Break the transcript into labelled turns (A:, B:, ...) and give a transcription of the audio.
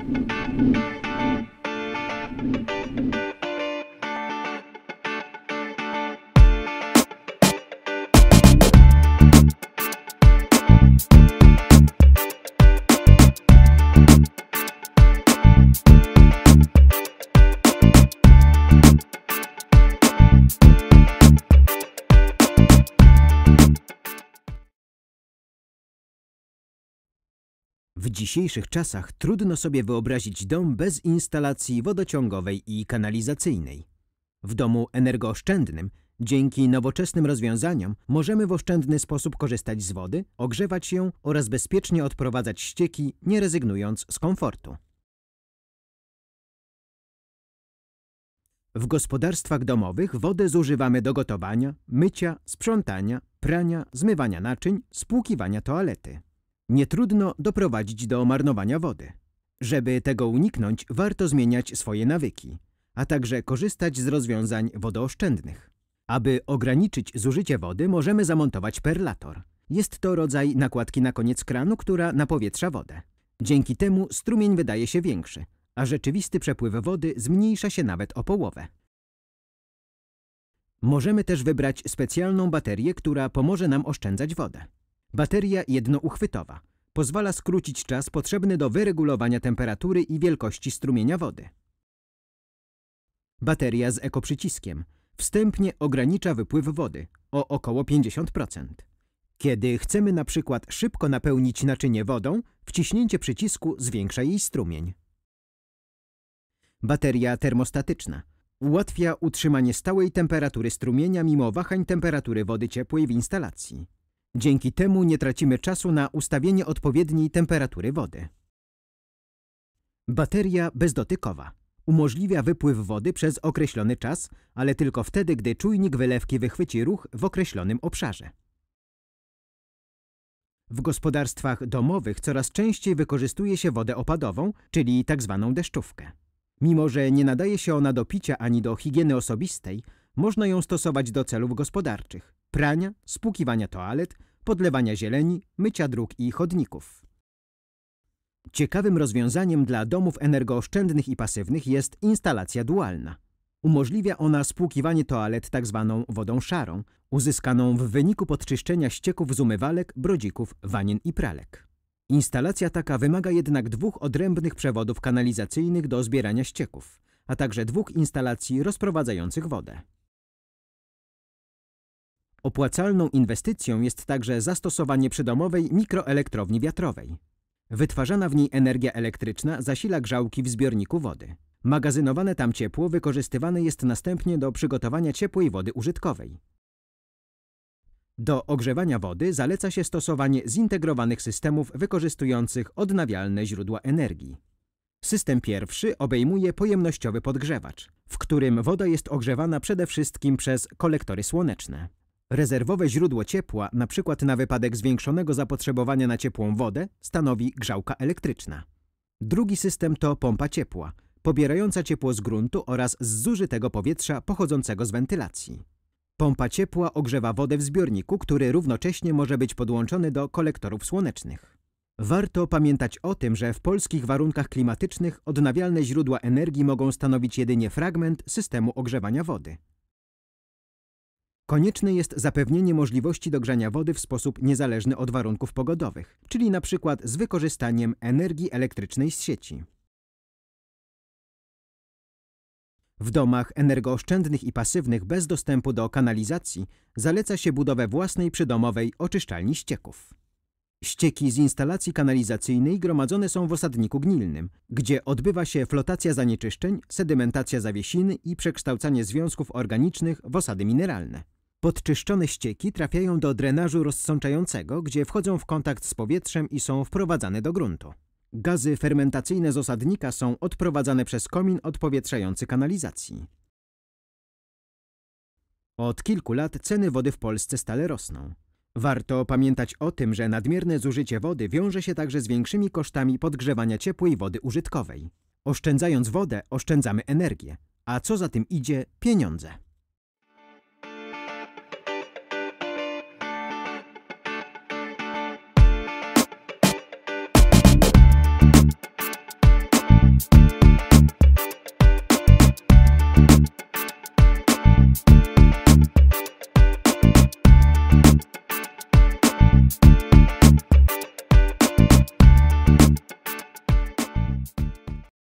A: Thank you. W dzisiejszych czasach trudno sobie wyobrazić dom bez instalacji wodociągowej i kanalizacyjnej. W domu energooszczędnym dzięki nowoczesnym rozwiązaniom możemy w oszczędny sposób korzystać z wody, ogrzewać ją oraz bezpiecznie odprowadzać ścieki, nie rezygnując z komfortu. W gospodarstwach domowych wodę zużywamy do gotowania, mycia, sprzątania, prania, zmywania naczyń, spłukiwania toalety. Nie trudno doprowadzić do marnowania wody. Żeby tego uniknąć, warto zmieniać swoje nawyki, a także korzystać z rozwiązań wodooszczędnych. Aby ograniczyć zużycie wody, możemy zamontować perlator. Jest to rodzaj nakładki na koniec kranu, która napowietrza wodę. Dzięki temu strumień wydaje się większy, a rzeczywisty przepływ wody zmniejsza się nawet o połowę. Możemy też wybrać specjalną baterię, która pomoże nam oszczędzać wodę. Bateria jednouchwytowa pozwala skrócić czas potrzebny do wyregulowania temperatury i wielkości strumienia wody. Bateria z ekoprzyciskiem wstępnie ogranicza wypływ wody o około 50%. Kiedy chcemy na przykład szybko napełnić naczynie wodą, wciśnięcie przycisku zwiększa jej strumień. Bateria termostatyczna ułatwia utrzymanie stałej temperatury strumienia mimo wahań temperatury wody ciepłej w instalacji. Dzięki temu nie tracimy czasu na ustawienie odpowiedniej temperatury wody. Bateria bezdotykowa umożliwia wypływ wody przez określony czas, ale tylko wtedy, gdy czujnik wylewki wychwyci ruch w określonym obszarze. W gospodarstwach domowych coraz częściej wykorzystuje się wodę opadową, czyli tzw. Tak deszczówkę. Mimo, że nie nadaje się ona do picia ani do higieny osobistej, można ją stosować do celów gospodarczych – prania, spłukiwania toalet podlewania zieleni, mycia dróg i chodników. Ciekawym rozwiązaniem dla domów energooszczędnych i pasywnych jest instalacja dualna. Umożliwia ona spłukiwanie toalet tzw. Tak wodą szarą, uzyskaną w wyniku podczyszczenia ścieków z umywalek, brodzików, wanien i pralek. Instalacja taka wymaga jednak dwóch odrębnych przewodów kanalizacyjnych do zbierania ścieków, a także dwóch instalacji rozprowadzających wodę. Opłacalną inwestycją jest także zastosowanie przydomowej mikroelektrowni wiatrowej. Wytwarzana w niej energia elektryczna zasila grzałki w zbiorniku wody. Magazynowane tam ciepło wykorzystywane jest następnie do przygotowania ciepłej wody użytkowej. Do ogrzewania wody zaleca się stosowanie zintegrowanych systemów wykorzystujących odnawialne źródła energii. System pierwszy obejmuje pojemnościowy podgrzewacz, w którym woda jest ogrzewana przede wszystkim przez kolektory słoneczne. Rezerwowe źródło ciepła, np. Na, na wypadek zwiększonego zapotrzebowania na ciepłą wodę, stanowi grzałka elektryczna. Drugi system to pompa ciepła, pobierająca ciepło z gruntu oraz z zużytego powietrza pochodzącego z wentylacji. Pompa ciepła ogrzewa wodę w zbiorniku, który równocześnie może być podłączony do kolektorów słonecznych. Warto pamiętać o tym, że w polskich warunkach klimatycznych odnawialne źródła energii mogą stanowić jedynie fragment systemu ogrzewania wody. Konieczne jest zapewnienie możliwości dogrzania wody w sposób niezależny od warunków pogodowych, czyli np. z wykorzystaniem energii elektrycznej z sieci. W domach energooszczędnych i pasywnych bez dostępu do kanalizacji zaleca się budowę własnej przydomowej oczyszczalni ścieków. Ścieki z instalacji kanalizacyjnej gromadzone są w osadniku gnilnym, gdzie odbywa się flotacja zanieczyszczeń, sedymentacja zawiesiny i przekształcanie związków organicznych w osady mineralne. Podczyszczone ścieki trafiają do drenażu rozsączającego, gdzie wchodzą w kontakt z powietrzem i są wprowadzane do gruntu. Gazy fermentacyjne z osadnika są odprowadzane przez komin odpowietrzający kanalizacji. Od kilku lat ceny wody w Polsce stale rosną. Warto pamiętać o tym, że nadmierne zużycie wody wiąże się także z większymi kosztami podgrzewania ciepłej wody użytkowej. Oszczędzając wodę, oszczędzamy energię, a co za tym idzie pieniądze.